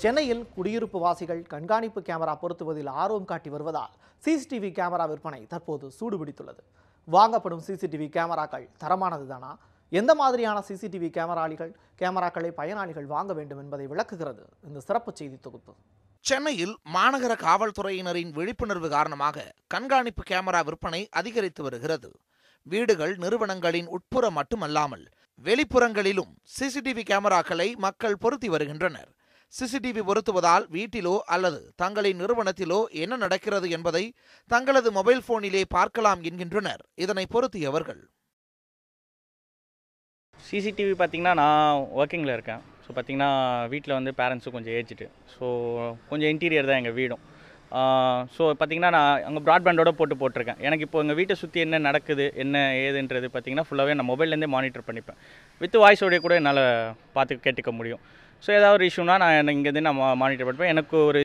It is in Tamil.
சென்னையில் குடியிருப்பு வாசிகள் கண்காணிப்பு கேமரா பொருத்துவதில் ஆர்வம் காட்டி வருவதால் சிசிடிவி கேமரா விற்பனை தற்போது சூடுபிடித்துள்ளது வாங்கப்படும் சிசிடிவி கேமராக்கள் தரமானது தானா எந்த மாதிரியான சிசிடிவி கேமராளிகள் கேமராக்களை பயனாளிகள் வாங்க வேண்டும் என்பதை விளக்குகிறது இந்த சிறப்பு செய்தி தொகுப்பு சென்னையில் மாநகர காவல்துறையினரின் விழிப்புணர்வு காரணமாக கண்காணிப்பு கேமரா விற்பனை அதிகரித்து வருகிறது வீடுகள் நிறுவனங்களின் உட்புறம் மட்டுமல்லாமல் வெளிப்புறங்களிலும் சிசிடிவி கேமராக்களை மக்கள் பொருத்தி வருகின்றனர் சிசிடிவி பொருத்துவதால் வீட்டிலோ அல்லது தங்களின் நிறுவனத்திலோ என்ன நடக்கிறது என்பதை தங்களது மொபைல் போனிலே பார்க்கலாம் என்கின்றனர் இதனை பொருத்தியவர்கள் சிசிடிவி பார்த்திங்கன்னா நான் ஒர்க்கிங்கில் இருக்கேன் ஸோ பார்த்தீங்கன்னா வீட்டில் வந்து பேரண்ட்ஸும் கொஞ்சம் ஏஜிட்டு ஸோ கொஞ்சம் இன்டீரியர் தான் எங்கள் வீடும் ஸோ பார்த்திங்கன்னா நான் அங்கே ப்ராட்பேண்டோட போட்டு போட்டிருக்கேன் எனக்கு இப்போ எங்கள் வீட்டை சுற்றி என்ன நடக்குது என்ன ஏதுன்றது பார்த்திங்கன்னா ஃபுல்லாகவே நான் மொபைல்லேருந்தே மானிட்டர் பண்ணிப்பேன் வித் வாய்ஸோடைய கூட என்னால் பார்த்து கேட்டுக்க முடியும் ஸோ ஏதாவது ஒரு இஷ்யூனால் நான் இங்கேருந்து நான் மானிட்டர் பண்ணிப்பேன் எனக்கு ஒரு